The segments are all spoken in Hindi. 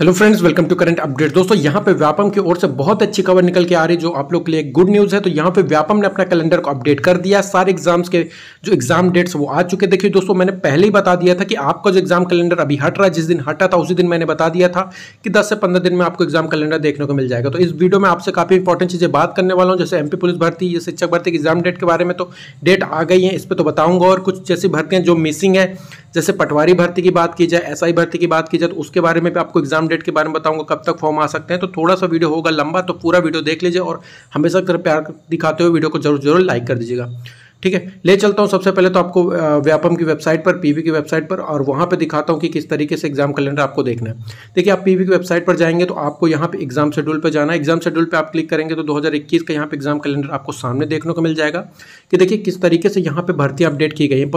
hello friends welcome to current update दोस्तों यहाँ पे व्यापम की ओर से बहुत अच्छी खबर निकल के आ रही जो आप लोग के लिए गुड न्यूज़ है तो यहाँ पे व्यापम ने अपना कैलेंडर को अपडेट कर दिया सारे एग्जाम्स के जो एग्जाम डेट्स वो आ चुके देखिए दोस्तों मैंने पहले ही बता दिया था कि आपका जो एग्जाम कैलेंडर अभी हट रहा है जिस दिन हटा था उसी दिन मैंने बता दिया था कि दस से पंद्रह दिन में आपको एग्जाम कैलेंडर देखने को मिल जाएगा तो इस वीडियो में आपसे काफ़ी इंपॉर्टेंट चीज़ें बात करने वाला हूँ जैसे एम पुलिस भर्ती या शिक्षक भर्ती के एग्जाम डेट के बारे में तो डेट आ गई है इस पर तो बताऊँगा और कुछ जैसी भर्तियाँ जो मिसिंग है जैसे पटवारी भर्ती की बात की जाए एसआई भर्ती की बात की जाए तो उसके बारे में भी आपको एग्जाम डेट के बारे में बताऊंगा कब तक फॉर्म आ सकते हैं तो थोड़ा सा वीडियो होगा लंबा तो पूरा वीडियो देख लीजिए और हमेशा अगर प्यार दिखाते हुए वीडियो को जरूर जरूर लाइक कर दीजिएगा ठीक है ले चलता हूँ सबसे पहले तो आपको व्यापम की वेबसाइट पर पीवी की वेबसाइट पर और वहाँ पे दिखाता हूँ कि किस तरीके से एग्जाम कैलेंडर आपको देखना है देखिए आप पीवी की वेबसाइट पर जाएंगे तो आपको यहाँ पे एग्जाम शेड्यूल पर जाना है एग्जाम शेड्यूल पे आप क्लिक करेंगे तो 2021 का यहाँ पे एग्जाम कैलेंडर आपको सामने देखने को मिल जाएगा कि देखिए किस तरीके से यहाँ पर भर्ती अपडेट की गई है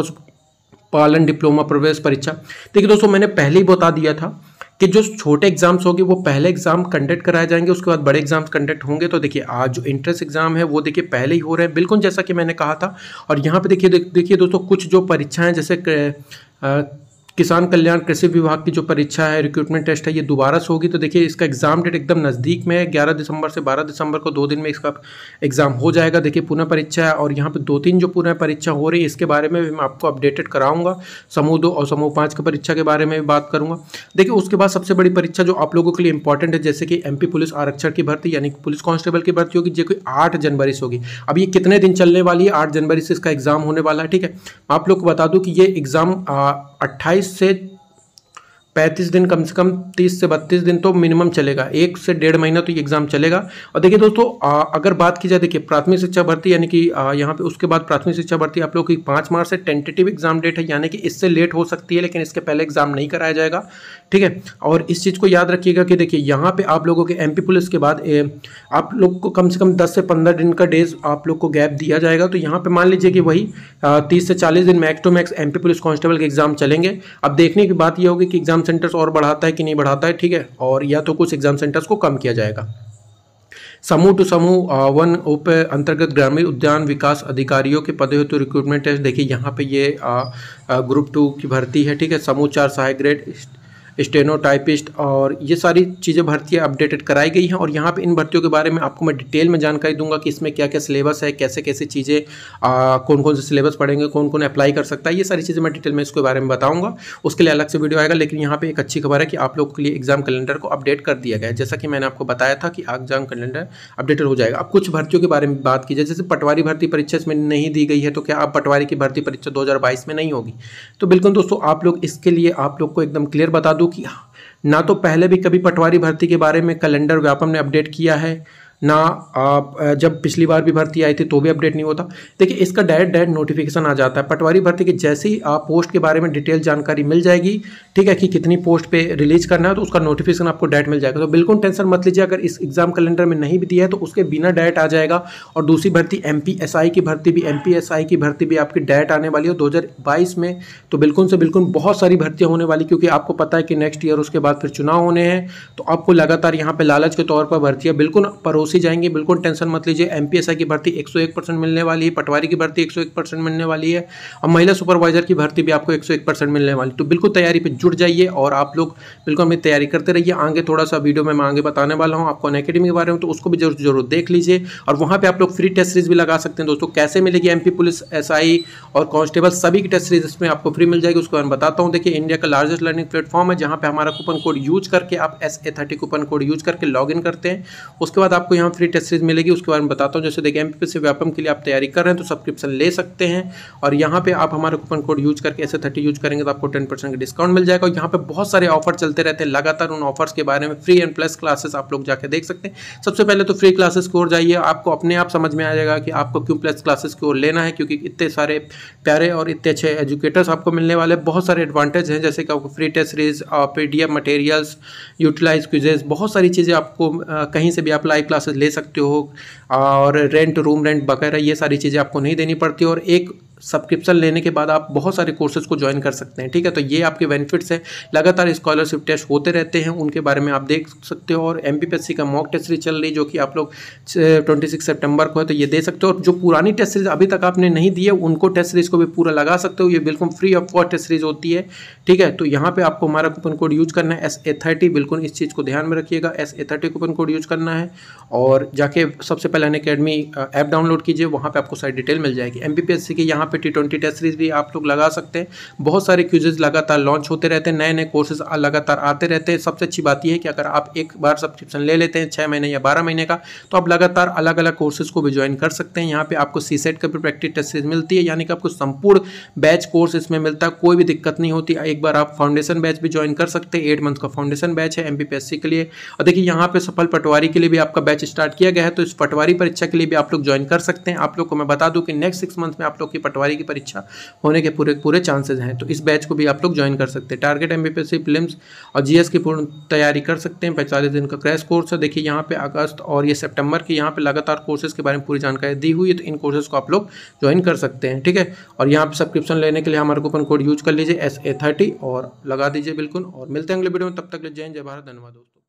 पालन डिप्लोमा प्रवेश परीक्षा देखिए दोस्तों मैंने पहले ही बता दिया था कि जो छोटे एग्जाम्स होंगे वो पहले एग्जाम कंडक्ट कराए जाएंगे उसके बाद बड़े एग्जाम्स कंडक्ट होंगे तो देखिए आज जो इंट्रेंस एग्जाम है वो देखिए पहले ही हो रहे हैं बिल्कुल जैसा कि मैंने कहा था और यहाँ पे देखिए देखिए दोस्तों कुछ जो परीक्षाएं जैसे किसान कल्याण कृषि विभाग की जो परीक्षा है रिक्रूटमेंट टेस्ट है ये दोबारा से होगी तो देखिए इसका एग्जाम डेट एकदम नज़दीक में है ग्यारह दिसंबर से बारह दिसंबर को दो दिन में इसका एग्जाम हो जाएगा देखिए पुनः परीक्षा है और यहाँ पे दो तीन जो पुनः परीक्षा हो रही है इसके बारे में भी मैं आपको अपडेटेड कराऊंगा समूह दो और समूह पाँच की परीक्षा के बारे में भी बात करूँगा देखिए उसके बाद सबसे बड़ी परीक्षा जो आप लोगों के लिए इंपॉर्टेंट है जैसे कि एम पुलिस आरक्षण की भर्ती यानी पुलिस कांस्टेबल की भर्ती होगी जो कि आठ जनवरी से होगी अब ये कितने दिन चलने वाली है आठ जनवरी से इसका एग्जाम होने वाला है ठीक है आप लोग को बता दूँ कि ये एग्जाम अट्ठाईस बाईस से पैंतीस दिन कम से कम तीस से बत्तीस दिन तो मिनिमम चलेगा एक से डेढ़ महीना तो ये एग्ज़ाम चलेगा और देखिए दोस्तों अगर बात की जाए देखिए प्राथमिक शिक्षा भर्ती यानी कि यहाँ पे उसके बाद प्राथमिक शिक्षा भर्ती आप लोग की पाँच मार्च से टेंटेटिव एग्जाम डेट है यानी कि इससे लेट हो सकती है लेकिन इसके पहले एग्जाम नहीं कराया जाएगा ठीक है और इस चीज़ को याद रखिएगा कि देखिए यहाँ पर आप लोगों के एम पुलिस के बाद ए, आप लोग को कम से कम दस से पंद्रह दिन का डेज आप लोग को गैप दिया जाएगा तो यहाँ पर मान लीजिए कि वही तीस से चालीस दिन max to max M police constable के एग्जाम चलेंगे अब देखने की बात यह होगी कि एग्जाम एग्ज़ाम सेंटर्स और बढ़ाता है कि नहीं बढ़ाता है ठीक है और या तो कुछ एग्ज़ाम सेंटर्स को कम किया जाएगा समूह टू समूह वन उप अंतर्गत ग्रामीण उद्यान विकास अधिकारियों के पदे हेतु रिक्रूटमेंट टेस्ट देखिए यहाँ पे ये ग्रुप टू की भर्ती है ठीक है समूह चार सहायक ग्रेड स्टेनोटाइपिस्ट और ये सारी चीज़ें भर्तियाँ अपडेटेड कराई गई हैं और यहाँ पे इन भर्तियों के बारे में आपको मैं डिटेल में जानकारी दूंगा कि इसमें क्या क्या सिलेबस है कैसे कैसे चीज़ें कौन कौन से सिलेबस पढ़ेंगे कौन कौन अप्लाई कर सकता है ये सारी चीज़ें मैं डिटेल में इसके बारे में बताऊँगा उसके लिए अलग से वीडियो आएगा लेकिन यहाँ पर एक अच्छी खबर है कि आप लोगों के लिए एग्जाम कैलेंडर को अपडेट कर दिया गया है जैसा कि मैंने आपको बताया था कि एग्जाम कैलेंडर अपडेटेड हो जाएगा अब कुछ भर्तियों के बारे में बात की जाए जैसे पटवारी भर्ती परीक्षा इसमें नहीं दी गई है तो क्या आप पटवारी की भर्ती परीक्षा दो में नहीं होगी तो बिल्कुल दोस्तों आप लोग इसके लिए आप लोग को एकदम क्लियर बता दूं कि ना तो पहले भी कभी पटवारी भर्ती के बारे में कैलेंडर व्यापम ने अपडेट किया है ना आप जब पिछली बार भी भर्ती आई थी तो भी अपडेट नहीं होता देखिए इसका डायरेक्ट डायरेक्ट नोटिफिकेशन आ जाता है पटवारी भर्ती के जैसे ही आप पोस्ट के बारे में डिटेल जानकारी मिल जाएगी ठीक है कि कितनी पोस्ट पे रिलीज करना है तो उसका नोटिफिकेशन आपको डायरेक्ट मिल जाएगा तो बिल्कुल टेंशन मत लीजिए अगर इस एग्जाम कैलेंडर में नहीं भी दिया है तो उसके बिना डायरेक्ट आ जाएगा और दूसरी भर्ती एम की भर्ती भी एम की भर्ती भी आपकी डायरेक्ट आने वाली है दो में तो बिल्कुल से बिल्कुल बहुत सारी भर्तियाँ होने वाली क्योंकि आपको पता है कि नेक्स्ट ईयर उसके बाद फिर चुनाव होने हैं तो आपको लगातार यहाँ पर लालच के तौर पर भर्तियाँ बिल्कुल परोस पड़ोसी जाएंगे बिल्कुल टेंशन मत लीजिए एम की भर्ती 101 परसेंट मिलने वाली है पटवारी की भर्ती 101 परसेंट मिलने वाली है और महिला सुपरवाइजर की भर्ती भी आपको 101 परसेंट मिलने वाली तो बिल्कुल तैयारी पर जुड़ जाइए और आप लोग बिल्कुल अपनी तैयारी करते रहिए आगे थोड़ा सा वीडियो में मैं आगे बताने वाला हूँ आपको अकेडमी के बारे में तो उसको भी जरूर जरूर देख लीजिए और वहाँ पर आप लोग फ्री टेस्ट सीरीज भी लगा सकते हैं दोस्तों कैसे मिलेगी एम पुलिस एस और कांस्टेबल सभी की टेस्ट सीरीज इसमें आपको फ्री मिल जाएगी उसको मैं बताता हूँ देखिए इंडिया का लार्जेस्ट लर्निंग प्लेटफॉर्म है जहाँ पर हमारा कूपन कोड यूज करके आप S A coupon code use करके लॉग करते हैं उसके बाद आपको यहाँ फ्री टेस्ट सीरीज मिलेगी उसके बारे में बताता हूँ जैसे देखिए एम पी व्यापम के लिए आप तैयारी कर रहे हैं तो सब्सक्रिप्शन ले सकते हैं और यहाँ पे आप हमारा कूपन कोड यूज करके ऐसे थर्टी यूज करेंगे तो आपको टेन परसेंट डिस्काउंट मिल जाएगा और यहाँ पे बहुत सारे ऑफर चलते रहते हैं लगातार उन ऑफर्स के बारे में फ्री एंड प्लस क्लासेस आप लोग जाकर देख सकते हैं सबसे पहले तो फ्री क्लासेस की ओर जाइए आपको अपने आप समझ में आ जाएगा कि आपको क्यों प्लस क्लासेस की ओर लेना है क्योंकि इतने सारे प्यारे और इतने अच्छे एजुकेटर्स आपको मिलने वाले बहुत सारे एडवांटेज हैं जैसे कि आपको free test series P D materials utilise quizzes बहुत सारी चीज़ें आपको कहीं से भी आप लाइव क्लासेस ले सकते हो और रेंट रूम रेंट वगैरह ये सारी चीज़ें आपको नहीं देनी पड़ती और एक सब्सक्रिप्शन लेने के बाद आप बहुत सारे कोर्सेज को ज्वाइन कर सकते हैं ठीक है तो ये आपके बेनिफिट्स हैं लगातार स्कॉलरशिप टेस्ट होते रहते हैं उनके बारे में आप देख सकते हो और एम का मॉक टेस्ट सीरीज चल रही जो कि आप लोग ट्वेंटी सिक्स सेप्टेम्बर को है तो ये दे सकते हो और जो पुरानी टेस्ट सीरीज अभी तक आपने नहीं दी है उनको टेस्ट सीरीज को भी पूरा लगा सकते हो ये बिल्कुल free of cost test series होती है ठीक है तो यहाँ पर आपको हमारा कूपन कोड यूज करना है एस ए थर्टी बिल्कुल इस चीज़ को ध्यान में रखिएगा S A thirty coupon code use करना है और जाके सबसे पहले अन अकेडमी ऐप डाउनलोड कीजिए वहाँ पर आपको सारी डिटेल मिल जाएगी M B P S C की यहाँ पे टी ट्वेंटी टेस्ट सीरीज भी आप लोग लगा सकते हैं बहुत सारे क्यूजेज लगातार लॉन्च होते रहते हैं नए नए कोर्सेज लगातार आते रहते हैं सबसे अच्छी बात यह है कि अगर आप एक बार सब्सक्रिप्शन ले लेते हैं छः महीने या बारह महीने का तो आप लगातार अलग अलग कोर्सेज को भी ज्वाइन कर सकते हैं यहाँ पर आपको सी सेट का भी प्रैक्टिस टेस्ट सीरीज मिलती है यानी कि आपको संपूर्ण बैच कोर्स इसमें मिलता है कोई भी दिक्कत नहीं होती एक बार आप फाउंडेशन बैच भी ज्वाइन कर सकते हैं एट मंथ का फाउंडेशन बैच है एम के लिए और देखिए यहाँ पर सफल पटवारी के लिए भी आपका बैच स्टार्ट किया गया है तो इस पटवारी परीक्षा के लिए भी आप लोग ज्वाइन कर सकते हैं आप लोग को मैं बता दूं कि नेक्स्ट सिक्स मंथ में आप लोग की पटवारी पटवारी की परीक्षा होने के पूरे पूरे चांसेज हैं तो इस बैच को भी आप लोग ज्वाइन कर सकते हैं टारगेट एम बी और जी की पूर्ण तैयारी कर सकते हैं पैंतालीस दिन का क्रैश कोर्स है देखिए यहाँ पे अगस्त और ये सेप्टेम्बर की यहाँ पर लगातार कोर्सेज के बारे में पूरी जानकारी दी हुई है तो इन कोर्सेज को आप लोग ज्वाइन कर सकते हैं ठीक है और यहाँ पर सब्सक्रिप्शन लेने के लिए हमारे कूपन कोड यूज कर लीजिए एस ए थर्टी और लगा दीजिए बिल्कुल और मिलते हैं अगले वीडियो में तब तक ले जय जय भारत धन्यवाद दोस्तों